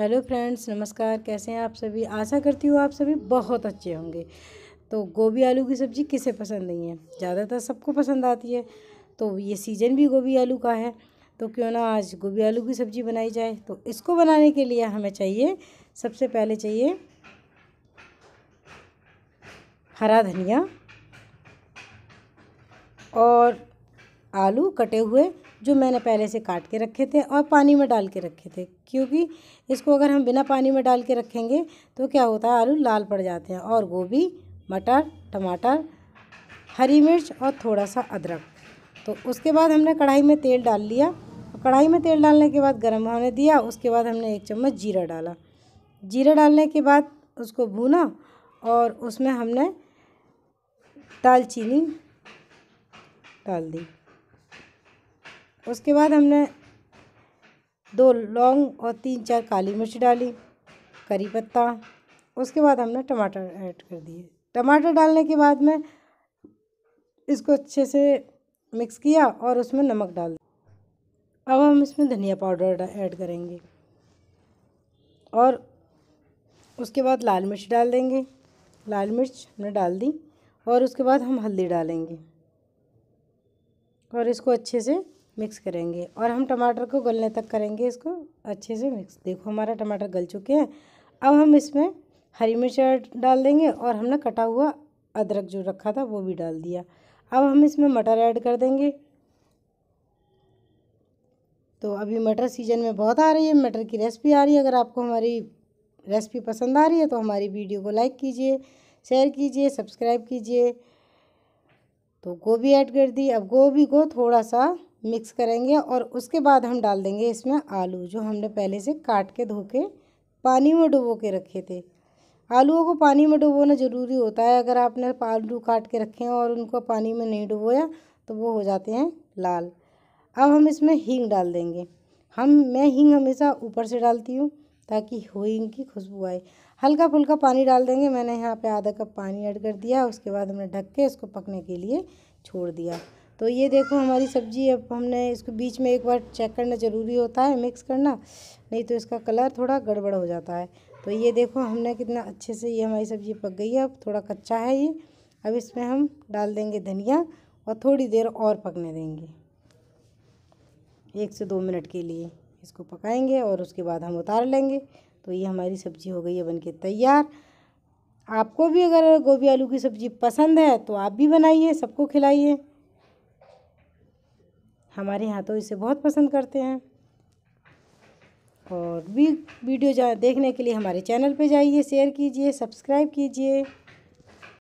hello friends नमस्कार कैसे हैं आप सभी आशा करती हूँ आप सभी बहुत अच्छे होंगे तो गोभी आलू की सब्ज़ी किसे पसंद नहीं है ज़्यादातर सबको पसंद आती है तो ये सीज़न भी गोभी आलू का है तो क्यों ना आज गोभी आलू की सब्ज़ी बनाई जाए तो इसको बनाने के लिए हमें चाहिए सबसे पहले चाहिए हरा धनिया और आलू कटे हुए जो मैंने पहले से काट के रखे थे और पानी में डाल के रखे थे क्योंकि इसको अगर हम बिना पानी में डाल के रखेंगे तो क्या होता है आलू लाल पड़ जाते हैं और गोभी मटर टमाटर हरी मिर्च और थोड़ा सा अदरक तो उसके बाद हमने कढ़ाई में तेल डाल लिया कढ़ाई में तेल डालने के बाद गर्म होने दिया उसके बाद हमने एक चम्मच जीरा डाला जीरा डालने के बाद उसको भूना और उसमें हमने दालचीनी डाल दी उसके बाद हमने दो लौंग और तीन चार काली मिर्च डाली करी पत्ता उसके बाद हमने टमाटर ऐड कर दिए टमाटर डालने के बाद में इसको अच्छे से मिक्स किया और उसमें नमक डाल दिया अब हम इसमें धनिया पाउडर ऐड करेंगे और उसके बाद लाल मिर्च डाल देंगे लाल मिर्च हमने डाल दी और उसके बाद हम हल्दी डालेंगे और इसको अच्छे से मिक्स करेंगे और हम टमाटर को गलने तक करेंगे इसको अच्छे से मिक्स देखो हमारा टमाटर गल चुके हैं अब हम इसमें हरी मिर्च डाल देंगे और हमने कटा हुआ अदरक जो रखा था वो भी डाल दिया अब हम इसमें मटर ऐड कर देंगे तो अभी मटर सीजन में बहुत आ रही है मटर की रेसिपी आ रही है अगर आपको हमारी रेसिपी पसंद आ रही है तो हमारी वीडियो को लाइक कीजिए शेयर कीजिए सब्सक्राइब कीजिए तो गोभी ऐड कर दी अब गोभी को थोड़ा सा मिक्स करेंगे और उसके बाद हम डाल देंगे इसमें आलू जो हमने पहले से काट के धो के पानी में डुबो के रखे थे आलूओं को पानी में डुबोना ज़रूरी होता है अगर आपने आलू काट के रखे हैं और उनको पानी में नहीं डुबोया तो वो हो जाते हैं लाल अब हम इसमें हींग डाल देंगे हम मैं हींग हमेशा ऊपर से डालती हूँ ताकि हींग की खुशबू आए हल्का फुल्का पानी डाल देंगे मैंने यहाँ पे आधा कप पानी ऐड कर दिया उसके बाद हमने ढक के इसको पकने के लिए छोड़ दिया तो ये देखो हमारी सब्ज़ी अब हमने इसको बीच में एक बार चेक करना ज़रूरी होता है मिक्स करना नहीं तो इसका कलर थोड़ा गड़बड़ हो जाता है तो ये देखो हमने कितना अच्छे से ये हमारी सब्ज़ी पक गई है अब थोड़ा कच्चा है ये अब इसमें हम डाल देंगे धनिया और थोड़ी देर और पकने देंगे एक से दो मिनट के लिए इसको पकाएंगे और उसके बाद हम उतार लेंगे तो ये हमारी सब्ज़ी हो गई है बनके तैयार आपको भी अगर गोभी आलू की सब्ज़ी पसंद है तो आप भी बनाइए सबको खिलाइए हमारे यहाँ तो इसे बहुत पसंद करते हैं और भी वीडियो देखने के लिए हमारे चैनल पे जाइए शेयर कीजिए सब्सक्राइब कीजिए